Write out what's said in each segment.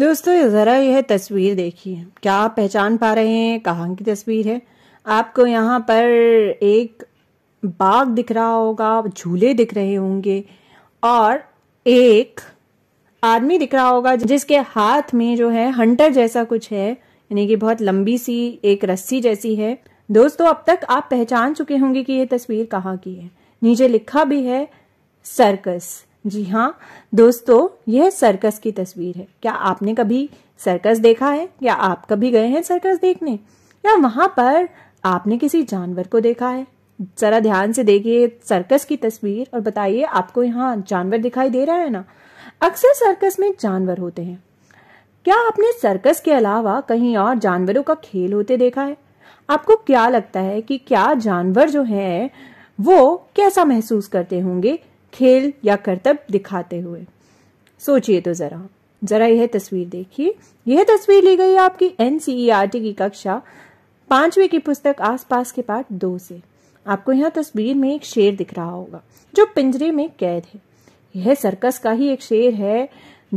दोस्तों ज़रा यह तस्वीर देखिए क्या आप पहचान पा रहे हैं कहाँ की तस्वीर है आपको यहाँ पर एक बाग दिख रहा होगा झूले दिख रहे होंगे और एक आदमी दिख रहा होगा जिसके हाथ में जो है हंटर जैसा कुछ है यानी कि बहुत लंबी सी एक रस्सी जैसी है दोस्तों अब तक आप पहचान चुके होंगे कि ये तस्वीर कहाँ की है नीचे लिखा भी है सर्कस जी हाँ दोस्तों यह सर्कस की तस्वीर है क्या आपने कभी सर्कस देखा है या आप कभी गए हैं सर्कस देखने या वहां पर आपने किसी जानवर को देखा है जरा ध्यान से देखिए सर्कस की तस्वीर और बताइए आपको यहाँ जानवर दिखाई दे रहा है ना अक्सर सर्कस में जानवर होते हैं क्या आपने सर्कस के अलावा कहीं और जानवरों का खेल होते देखा है आपको क्या लगता है कि क्या जानवर जो है वो कैसा महसूस करते होंगे खेल या करतब दिखाते हुए सोचिए तो जरा जरा यह तस्वीर देखिए यह तस्वीर ली गई आपकी एन e की कक्षा पांचवी की पुस्तक आसपास के पाठ दो से आपको यह तस्वीर में एक शेर दिख रहा होगा जो पिंजरे में कैद है यह सर्कस का ही एक शेर है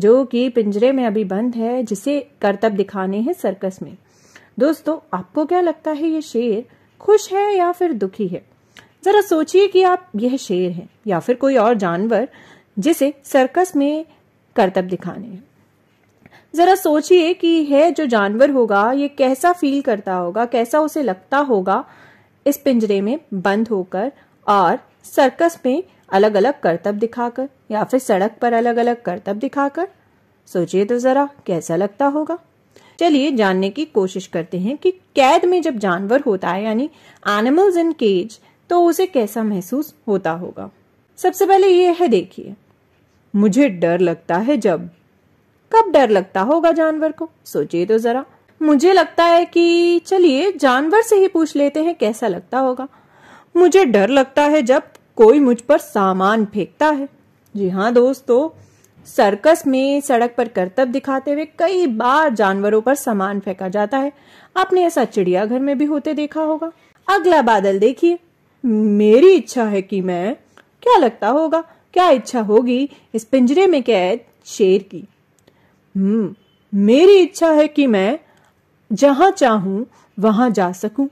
जो कि पिंजरे में अभी बंद है जिसे कर्तव्य दिखाने हैं सर्कस में दोस्तों आपको क्या लगता है ये शेर खुश है या फिर दुखी है जरा सोचिए कि आप यह शेर हैं या फिर कोई और जानवर जिसे सर्कस में करतब दिखाने हैं जरा सोचिए कि है जो जानवर होगा ये कैसा फील करता होगा कैसा उसे लगता होगा इस पिंजरे में बंद होकर और सर्कस में अलग अलग करतब दिखाकर या फिर सड़क पर अलग अलग करतब दिखाकर सोचिए तो जरा कैसा लगता होगा चलिए जानने की कोशिश करते हैं कि कैद में जब जानवर होता है यानी एनिमल्स इन केज तो उसे कैसा महसूस होता होगा सबसे पहले ये है देखिए मुझे डर लगता है जब कब डर लगता होगा जानवर को सोचिए तो जरा मुझे लगता है कि चलिए जानवर से ही पूछ लेते हैं कैसा लगता होगा मुझे डर लगता है जब कोई मुझ पर सामान फेंकता है जी हाँ दोस्तों सर्कस में सड़क पर करतब दिखाते हुए कई बार जानवरों पर सामान फेंका जाता है आपने ऐसा चिड़ियाघर में भी होते देखा होगा अगला बादल देखिए मेरी इच्छा है कि मैं क्या लगता होगा क्या इच्छा होगी इस पिंजरे में कैद शेर की हम्म मेरी इच्छा है कि मैं जहां चाहूं वहां जा सकूं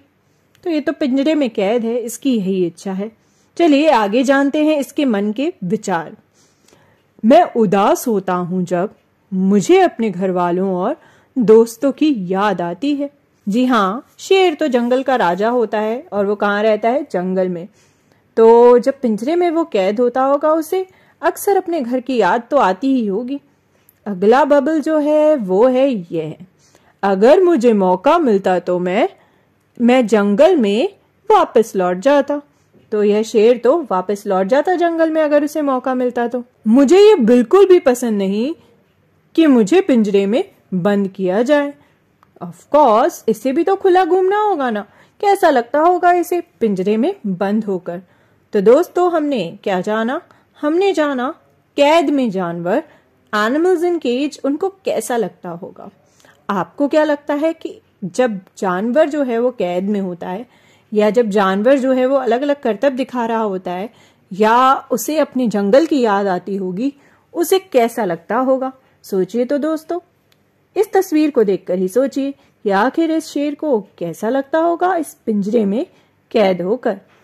तो ये तो पिंजरे में कैद है इसकी यही इच्छा है चलिए आगे जानते हैं इसके मन के विचार मैं उदास होता हूँ जब मुझे अपने घर वालों और दोस्तों की याद आती है जी हाँ शेर तो जंगल का राजा होता है और वो कहाँ रहता है जंगल में तो जब पिंजरे में वो कैद होता होगा उसे अक्सर अपने घर की याद तो आती ही होगी अगला बबल जो है वो है ये अगर मुझे मौका मिलता तो मैं मैं जंगल में वापस लौट जाता तो यह शेर तो वापस लौट जाता जंगल में अगर उसे मौका मिलता तो मुझे ये बिल्कुल भी पसंद नहीं कि मुझे पिंजरे में बंद किया जाए कोर्स इसे भी तो खुला घूमना होगा ना कैसा लगता होगा इसे पिंजरे में बंद होकर तो दोस्तों हमने क्या जाना हमने जाना कैद में जानवर एनिमल्स इन केज उनको कैसा लगता होगा आपको क्या लगता है कि जब जानवर जो है वो कैद में होता है या जब जानवर जो है वो अलग अलग करतब दिखा रहा होता है या उसे अपने जंगल की याद आती होगी उसे कैसा लगता होगा सोचिए तो दोस्तों इस तस्वीर को देखकर ही सोचिए कि आखिर इस शेर को कैसा लगता होगा इस पिंजरे में कैद होकर